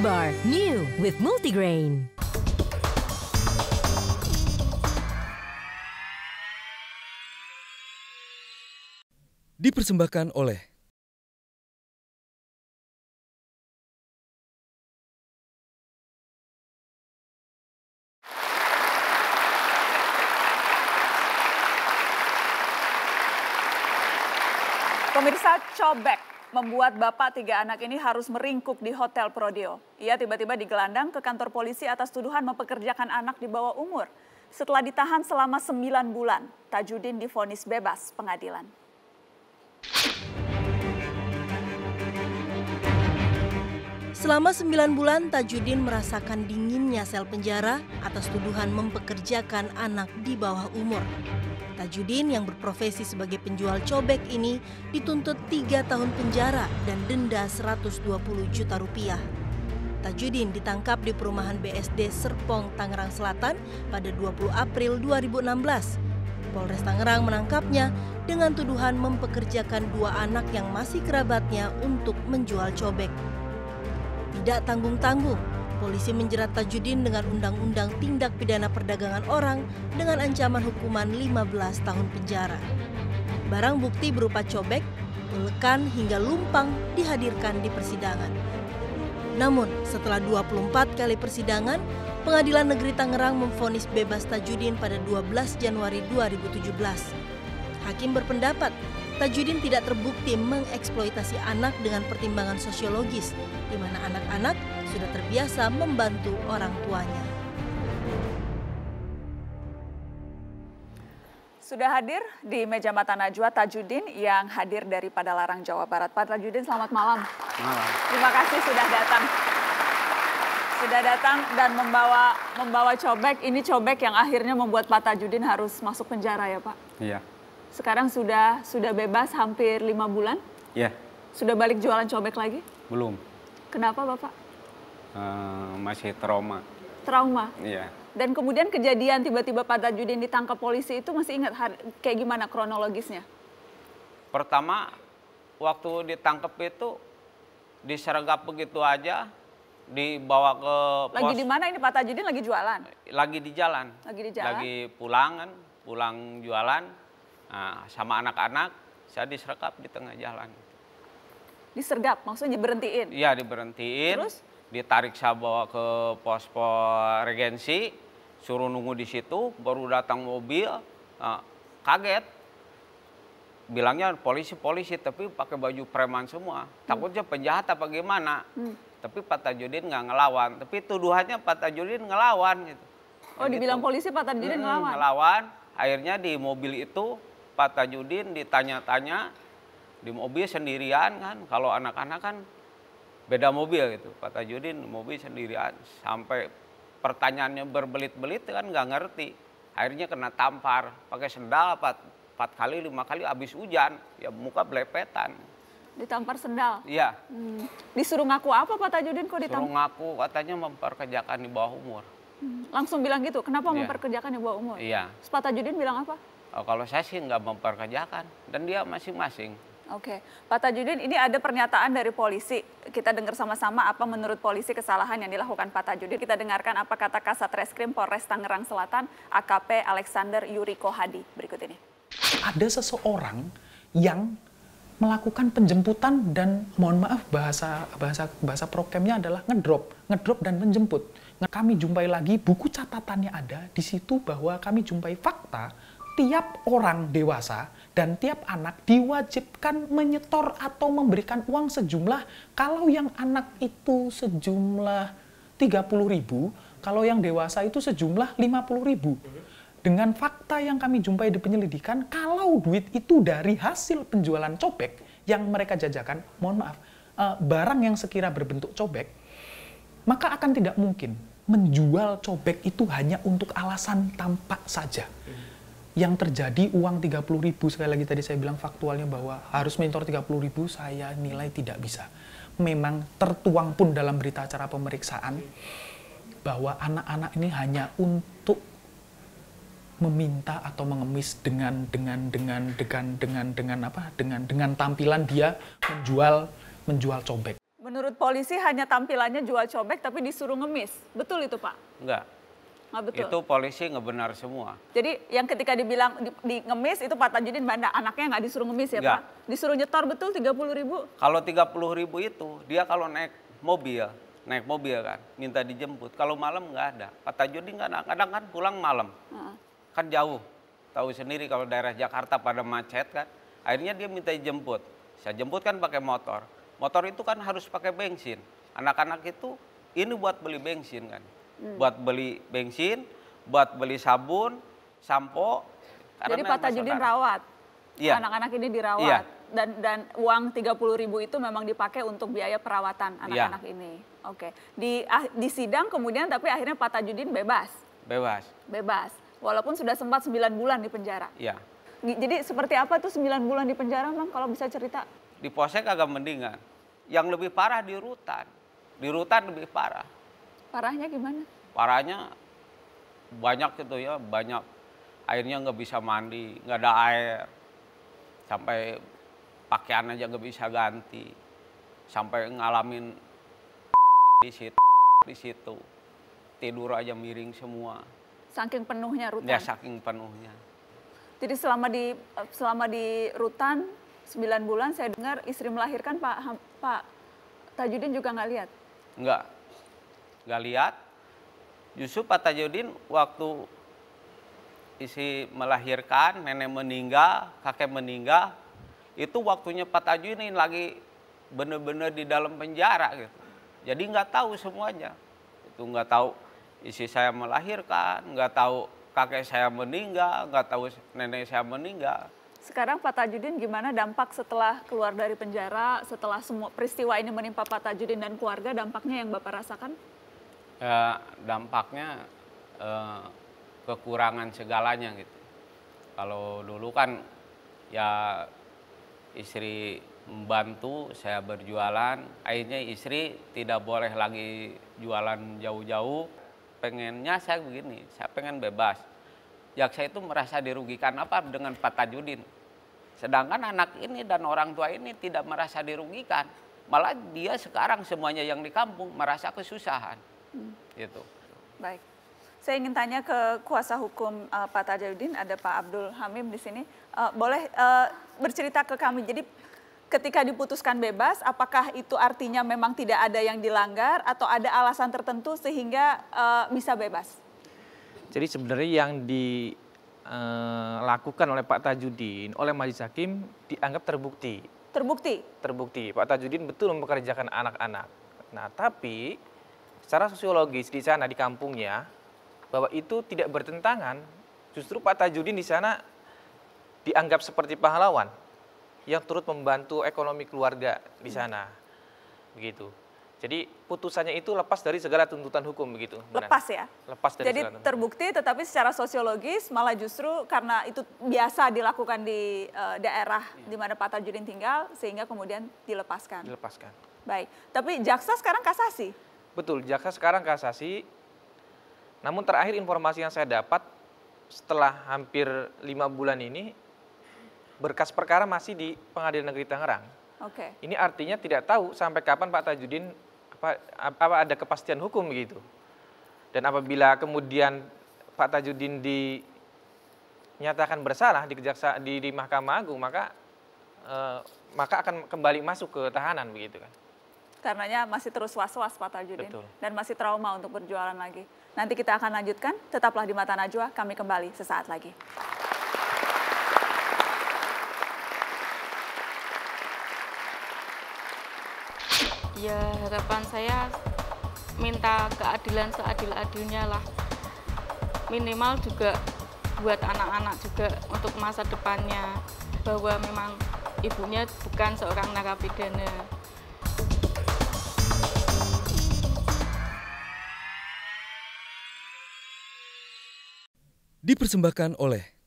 Bar, new with multigrain. Dipersembahkan oleh Pemirsa Cobek membuat bapak tiga anak ini harus meringkuk di Hotel Prodeo. Ia tiba-tiba digelandang ke kantor polisi atas tuduhan mempekerjakan anak di bawah umur. Setelah ditahan selama sembilan bulan, Tajudin difonis bebas pengadilan. Selama sembilan bulan, Tajudin merasakan dinginnya sel penjara atas tuduhan mempekerjakan anak di bawah umur. Tajudin yang berprofesi sebagai penjual cobek ini dituntut tiga tahun penjara dan denda 120 juta rupiah. Tajudin ditangkap di perumahan BSD Serpong, Tangerang Selatan pada 20 April 2016. Polres Tangerang menangkapnya dengan tuduhan mempekerjakan dua anak yang masih kerabatnya untuk menjual cobek tidak tanggung-tanggung. Polisi menjerat Tajudin dengan Undang-Undang Tindak Pidana Perdagangan Orang dengan ancaman hukuman 15 tahun penjara. Barang bukti berupa cobek, belekan hingga lumpang dihadirkan di persidangan. Namun, setelah 24 kali persidangan, Pengadilan Negeri Tangerang memfonis bebas Tajudin pada 12 Januari 2017. Hakim berpendapat, Tajudin tidak terbukti mengeksploitasi anak dengan pertimbangan sosiologis, di mana anak-anak sudah terbiasa membantu orang tuanya. Sudah hadir di meja mata Najwa Tajudin yang hadir dari Padalarang, Jawa Barat. Pak Tajudin, selamat malam. malam. Terima kasih sudah datang. Sudah datang dan membawa membawa cobek. Ini cobek yang akhirnya membuat Pak Tajudin harus masuk penjara ya Pak? Iya sekarang sudah sudah bebas hampir lima bulan. Ya. Sudah balik jualan cobek lagi? Belum. Kenapa Bapak? Uh, masih trauma. Trauma? Iya. Dan kemudian kejadian tiba-tiba Pak Tajudin ditangkap polisi itu masih ingat kayak gimana kronologisnya? Pertama, waktu ditangkap itu disergap begitu aja, dibawa ke pos. Lagi di mana ini Pak Tajudin lagi jualan? Lagi di jalan. Lagi di jalan? Lagi pulang pulang jualan Nah, sama anak-anak saya disergap di tengah jalan. Gitu. Disergap maksudnya diberhentiin? Iya diberhentiin. Terus? Ditarik saya bawa ke posko regensi, suruh nunggu di situ, baru datang mobil, nah, kaget. Bilangnya polisi-polisi, tapi pakai baju preman semua. Hmm. Takutnya penjahat apa gimana. Hmm. Tapi Pak Tajudin nggak ngelawan. Tapi tuduhannya Pak Tajudin ngelawan gitu. Oh, dibilang gitu. polisi Pak Tajudin hmm, ngelawan? Ngelawan. Akhirnya di mobil itu Pak Tajudin ditanya-tanya di mobil sendirian kan. Kalau anak-anak kan beda mobil gitu. Pak Tajudin mobil sendirian sampai pertanyaannya berbelit-belit kan nggak ngerti. Akhirnya kena tampar pakai sendal empat, empat kali lima kali habis hujan ya muka belepetan. Ditampar sendal? Iya. Hmm. Disuruh ngaku apa Pak Tajudin kok ditampar? disuruh ngaku katanya memperkerjakan di bawah umur. Hmm. Langsung bilang gitu, kenapa ya. memperkerjakan di bawah umur? Iya. Pak Tajudin bilang apa? Oh kalau saya sih nggak memperkerjakan dan dia masing-masing. Oke, Pak Tajudin, ini ada pernyataan dari polisi. Kita dengar sama-sama apa menurut polisi kesalahan yang dilakukan Pak Tajudin. Kita dengarkan apa kata Kasat Reskrim Polres Tangerang Selatan, AKP Alexander Yuriko Hadi. Berikut ini. Ada seseorang yang melakukan penjemputan dan mohon maaf bahasa bahasa bahasa prokemnya adalah ngedrop, ngedrop dan menjemput. Kami jumpai lagi buku catatannya ada di situ bahwa kami jumpai fakta tiap orang dewasa dan tiap anak diwajibkan menyetor atau memberikan uang sejumlah kalau yang anak itu sejumlah 30 ribu, kalau yang dewasa itu sejumlah 50 ribu. Dengan fakta yang kami jumpai di penyelidikan, kalau duit itu dari hasil penjualan cobek yang mereka jajakan, mohon maaf, eh, barang yang sekira berbentuk cobek, maka akan tidak mungkin menjual cobek itu hanya untuk alasan tampak saja yang terjadi uang 30 ribu sekali lagi tadi saya bilang faktualnya bahwa harus mentor 30 ribu saya nilai tidak bisa memang tertuang pun dalam berita acara pemeriksaan bahwa anak-anak ini hanya untuk meminta atau mengemis dengan dengan dengan dengan dengan dengan apa dengan dengan tampilan dia menjual menjual cobek menurut polisi hanya tampilannya jual cobek tapi disuruh ngemis betul itu pak enggak Nah, betul. Itu polisi ngebenar semua. Jadi yang ketika dibilang di, di ngemis itu Pak Tanjudin benda anaknya nggak disuruh ngemis ya Enggak. Pak? Disuruh nyetor betul 30 ribu? Kalau 30 ribu itu dia kalau naik mobil, naik mobil kan, minta dijemput. Kalau malam nggak ada. Pak Tanjudin kadang-kadang kan pulang malam. Nah. Kan jauh. Tahu sendiri kalau daerah Jakarta pada macet kan. Akhirnya dia minta dijemput. Saya jemput kan pakai motor. Motor itu kan harus pakai bensin. Anak-anak itu ini buat beli bensin kan hmm. buat beli bensin, buat beli sabun, sampo. Jadi Pak Tajudin rawat. Iya. Anak-anak ini dirawat. Iya. Dan dan uang puluh ribu itu memang dipakai untuk biaya perawatan anak-anak iya. ini. Oke. Di ah, di sidang kemudian tapi akhirnya Pak Tajudin bebas. Bebas. Bebas. Walaupun sudah sempat 9 bulan di penjara. Iya. Jadi seperti apa tuh 9 bulan di penjara, Bang? Kalau bisa cerita. Di posek agak mendingan. Yang lebih parah di rutan. Di rutan lebih parah Parahnya gimana? Parahnya banyak itu ya, banyak airnya nggak bisa mandi, nggak ada air, sampai pakaian aja nggak bisa ganti, sampai ngalamin di situ, di situ, tidur aja miring semua. Saking penuhnya rutan. Ya saking penuhnya. Jadi selama di selama di rutan sembilan bulan saya dengar istri melahirkan Pak Pak Tajudin juga nggak lihat? Nggak, nggak lihat. Justru Pak Tajudin waktu isi melahirkan, nenek meninggal, kakek meninggal, itu waktunya Pak Tajudin lagi bener-bener di dalam penjara gitu. Jadi nggak tahu semuanya. Itu nggak tahu isi saya melahirkan, nggak tahu kakek saya meninggal, nggak tahu nenek saya meninggal. Sekarang Pak Tajudin gimana dampak setelah keluar dari penjara, setelah semua peristiwa ini menimpa Pak Tajudin dan keluarga, dampaknya yang Bapak rasakan? ya, dampaknya eh, kekurangan segalanya gitu. Kalau dulu kan ya istri membantu saya berjualan, akhirnya istri tidak boleh lagi jualan jauh-jauh. Pengennya saya begini, saya pengen bebas. Jaksa itu merasa dirugikan apa dengan Pak Tajudin. Sedangkan anak ini dan orang tua ini tidak merasa dirugikan. Malah dia sekarang semuanya yang di kampung merasa kesusahan. Hmm. Itu. Baik. Saya ingin tanya ke kuasa hukum uh, Pak Tajuddin ada Pak Abdul Hamim di sini. Uh, boleh uh, bercerita ke kami. Jadi ketika diputuskan bebas, apakah itu artinya memang tidak ada yang dilanggar atau ada alasan tertentu sehingga uh, bisa bebas? Jadi sebenarnya yang dilakukan oleh Pak Tajuddin oleh Majelis Hakim dianggap terbukti. Terbukti. Terbukti. Pak Tajuddin betul mempekerjakan anak-anak. Nah, tapi secara sosiologis di sana di kampungnya bahwa itu tidak bertentangan, justru Pak Tajudin di sana dianggap seperti pahlawan yang turut membantu ekonomi keluarga di hmm. sana. Begitu. Jadi putusannya itu lepas dari segala tuntutan hukum begitu. Lepas ya? Lepas dari Jadi segala terbukti tetapi secara sosiologis malah justru karena itu biasa dilakukan di uh, daerah iya. di mana Pak Tajudin tinggal sehingga kemudian dilepaskan. Dilepaskan. Baik, tapi jaksa sekarang kasasi. Betul, jaksa sekarang kasasi. Namun terakhir informasi yang saya dapat setelah hampir lima bulan ini berkas perkara masih di Pengadilan Negeri Tangerang. Oke. Okay. Ini artinya tidak tahu sampai kapan Pak Tajudin apa, apa ada kepastian hukum gitu Dan apabila kemudian Pak Tajudin dinyatakan bersalah di kejaksa di, di Mahkamah Agung maka eh, maka akan kembali masuk ke tahanan begitu kan karenanya masih terus was-was Pak Tajudin Betul. dan masih trauma untuk berjualan lagi. Nanti kita akan lanjutkan, tetaplah di Mata Najwa, kami kembali sesaat lagi. Ya harapan saya minta keadilan seadil-adilnya lah. Minimal juga buat anak-anak juga untuk masa depannya bahwa memang ibunya bukan seorang narapidana. dipersembahkan oleh